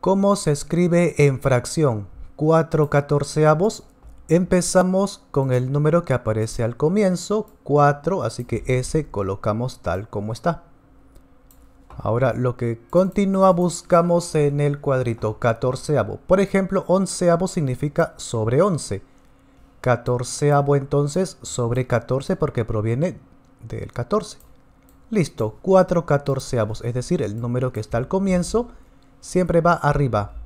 ¿Cómo se escribe en fracción? 4 catorceavos. Empezamos con el número que aparece al comienzo, 4, así que ese colocamos tal como está. Ahora lo que continúa buscamos en el cuadrito catorceavo. Por ejemplo, onceavo significa sobre 11. Catorceavo entonces sobre 14 porque proviene del 14. Listo, 4 catorceavos, es decir, el número que está al comienzo siempre va arriba.